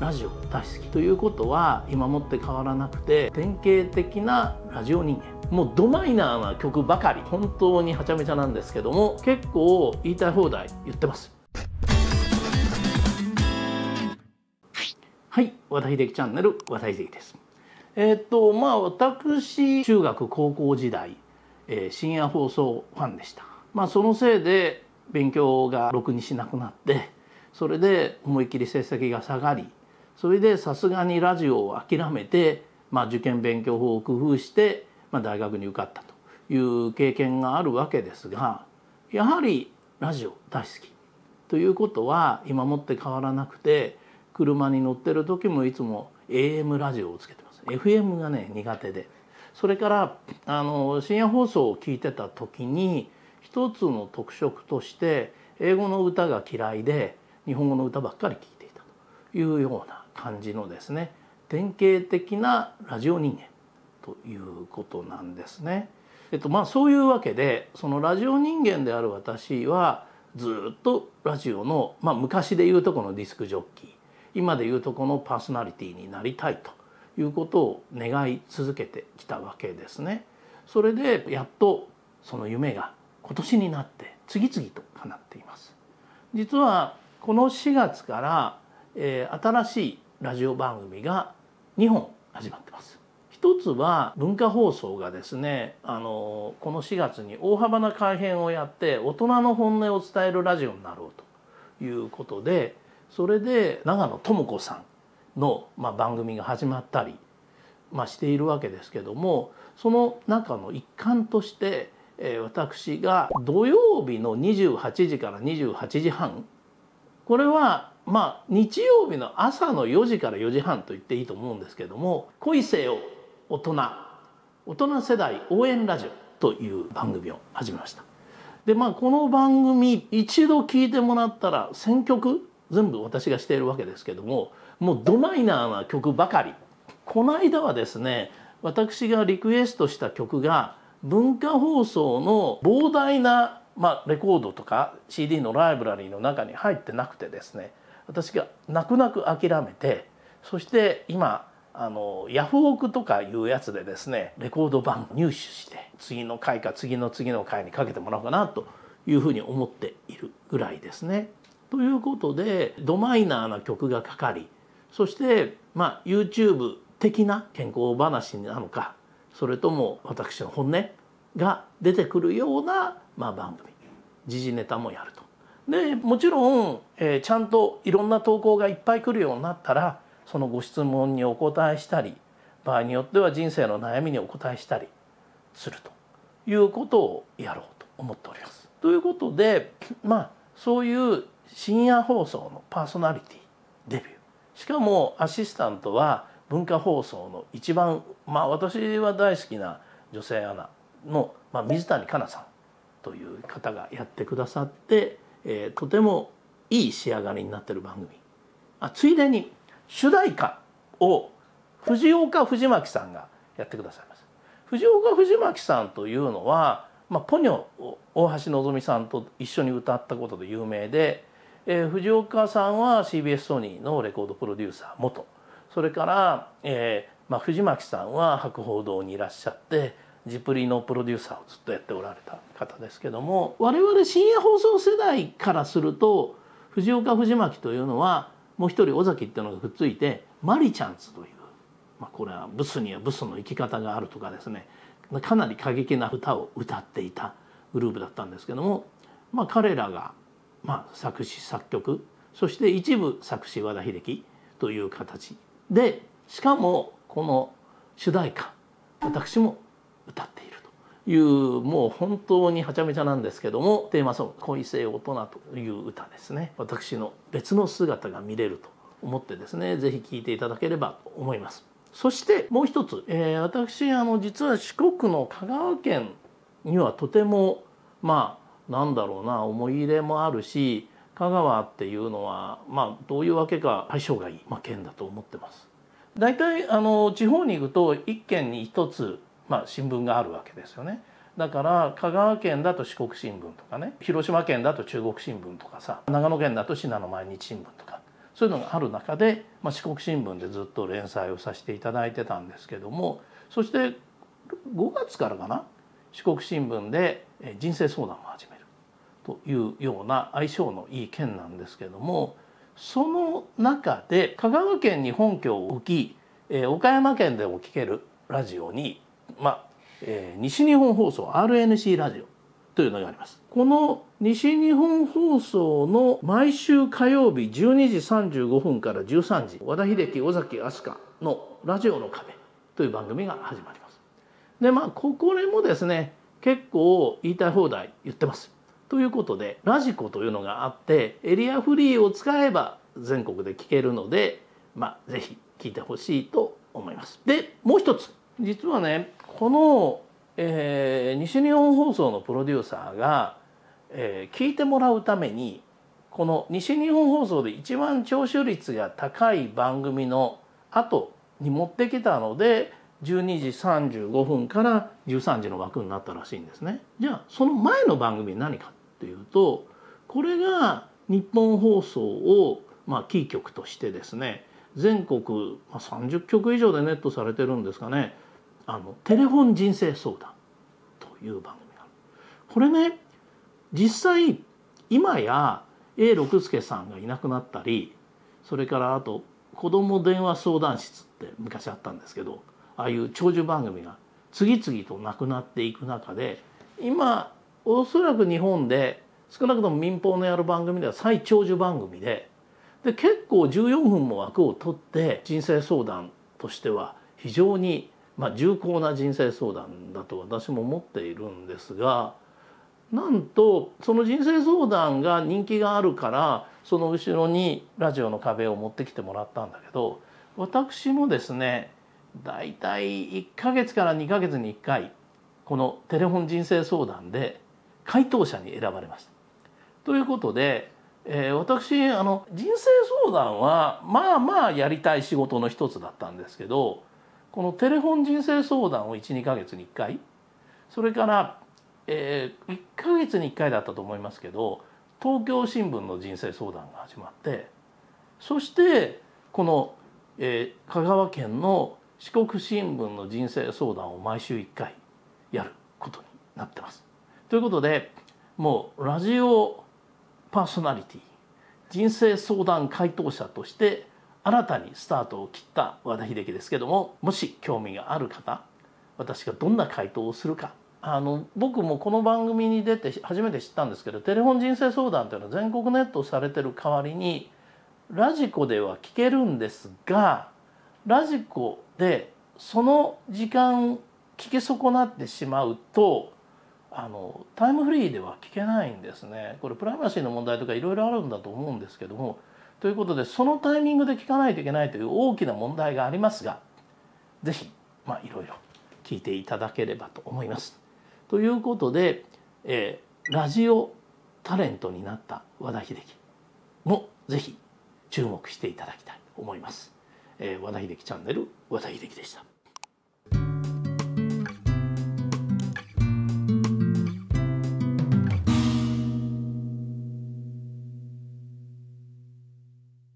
ラジオ大好きということは今もって変わらなくて典型的なラジオ人間もうドマイナーな曲ばかり本当にはちゃめちゃなんですけども結構言いたい放題言ってますはい和田秀樹チャンネル和田秀樹ですえー、っとまあ私中学高校時代、えー、深夜放送ファンでしたまあそのせいで勉強がろくにしなくなってそれで思いっきり成績が下がりそれでさすがにラジオを諦めて、まあ、受験勉強法を工夫して、まあ、大学に受かったという経験があるわけですがやはりラジオ大好きということは今もって変わらなくて車に乗ってる時もいつも AM ラジオをつけてます FM がね苦手でそれからあの深夜放送を聞いてた時に一つの特色として英語の歌が嫌いで日本語の歌ばっかり聞いていたというような感じのですね典型的なラジオ人間ということなんですね。えっとまあ、そういうわけでそのラジオ人間である私はずっとラジオの、まあ、昔でいうとこのディスクジョッキー今でいうとこのパーソナリティになりたいということを願い続けてきたわけですね。それでやっとその夢が今年になって次々と叶っています。実はこの4月から、えー、新しいラジオ番組が2本始まってます。一つは文化放送がですねあのこの4月に大幅な改編をやって大人の本音を伝えるラジオになろうということでそれで長野智子さんの、まあ、番組が始まったり、まあ、しているわけですけどもその中の一環として、えー、私が土曜日の28時から28時半これはまあ日曜日の朝の4時から4時半と言っていいと思うんですけども「恋せよ大人大人世代応援ラジオ」という番組を始めました。でまあこの番組一度聞いてもらったら選曲全部私がしているわけですけどももうドマイナーな曲ばかりこの間はですね私がリクエストした曲が文化放送の膨大な、まあ、レコードとか CD のライブラリーの中に入ってなくてですね私が泣く泣く諦めてそして今あのヤフオクとかいうやつでですねレコード版入手して次の回か次の次の回にかけてもらおうかなというふうに思っているぐらいですね。ということでドマイナーな曲がかかりそしてまあ YouTube 的な健康話なのかそれとも私の本音が出てくるような、まあ、番組時事ネタもやるとでもちろん、えー、ちゃんといろんな投稿がいっぱい来るようになったらそのご質問にお答えしたり場合によっては人生の悩みにお答えしたりするということをやろうと思っております。ということでまあそういう深夜放送のパーソナリティデビューしかもアシスタントは文化放送の一番まあ私は大好きな女性アナの、まあ、水谷香奈さんという方がやってくださって。えー、とてもいい仕上がりになってる番組あついでに主題歌を藤岡藤巻さんがやってくださいます藤岡藤巻さんというのは、まあ、ポニョ大橋のぞみさんと一緒に歌ったことで有名で、えー、藤岡さんは CBS ソニーのレコードプロデューサー元それから、えーまあ、藤巻さんは博報堂にいらっしゃってジプリのプロデューサーをずっとやっておられた方ですけども我々深夜放送世代からすると藤岡藤巻というのはもう一人尾崎っていうのがくっついてマリちゃんズという、まあ、これはブスにはブスの生き方があるとかですねかなり過激な歌を歌っていたグループだったんですけども、まあ、彼らが、まあ、作詞作曲そして一部作詞和田秀樹という形でしかもこの主題歌私も歌っているというもう本当にはちゃめちゃなんですけどもテーマソング「恋性大人」という歌ですね私の別の姿が見れると思ってですね是非聴いていただければと思います。そしてもう一つ、えー、私あの実は四国の香川県にはとてもまあなんだろうな思い入れもあるし香川っていうのはまあどういうわけか相性がいい、まあ、県だと思ってます。大体あの地方に行くと1県に1つまあ、新聞があるわけですよね。だから香川県だと四国新聞とかね広島県だと中国新聞とかさ長野県だと信濃毎日新聞とかそういうのがある中で、まあ、四国新聞でずっと連載をさせていただいてたんですけどもそして5月からかな四国新聞で人生相談を始めるというような相性のいい県なんですけどもその中で香川県に本拠を置き岡山県でも聞けるラジオにまあえー、西日本放送 RNC ラジオというのがありますこの西日本放送の毎週火曜日12時35分から13時和田秀樹尾崎飛鳥の「ラジオの壁」という番組が始まりますでまあここでもですね結構言いたい放題言ってますということでラジコというのがあってエリアフリーを使えば全国で聞けるのでまあぜひ聞いてほしいと思いますでもう一つ実はねこの、えー、西日本放送のプロデューサーが、えー、聞いてもらうためにこの西日本放送で一番聴取率が高い番組の後に持ってきたので12時35分から13時の枠になったらしいんですね。じゃあその前の番組何かっていうとこれが日本放送をまあキー局としてですね全国、まあ、30局以上でネットされてるんですかねあのテレフォン人生相談という番組があるこれね実際今や A 六輔さんがいなくなったりそれからあと子ども電話相談室って昔あったんですけどああいう長寿番組が次々となくなっていく中で今おそらく日本で少なくとも民放のやる番組では最長寿番組でで結構14分も枠を取って人生相談としては非常に、まあ、重厚な人生相談だと私も思っているんですがなんとその人生相談が人気があるからその後ろにラジオの壁を持ってきてもらったんだけど私もですね大体1ヶ月から2ヶ月に1回このテレフォン人生相談で回答者に選ばれました。ということでえー、私あの人生相談はまあまあやりたい仕事の一つだったんですけどこのテレフォン人生相談を12か月に1回それから、えー、1か月に1回だったと思いますけど東京新聞の人生相談が始まってそしてこの、えー、香川県の四国新聞の人生相談を毎週1回やることになってます。ということでもうラジオパーソナリティ人生相談回答者として新たにスタートを切った和田秀樹ですけどももし興味がある方私がどんな回答をするかあの僕もこの番組に出て初めて知ったんですけどテレフォン人生相談というのは全国ネットされてる代わりにラジコでは聞けるんですがラジコでその時間聞き損なってしまうとあのタイムフリーでは聞けないんですねこれプライバシーの問題とかいろいろあるんだと思うんですけどもということでそのタイミングで聞かないといけないという大きな問題がありますが是非まあいろいろ聞いていただければと思います。ということで、えー、ラジオタレントになった和田秀樹も是非注目していただきたいと思います。えー、和田秀樹チャンネル和田秀樹でした。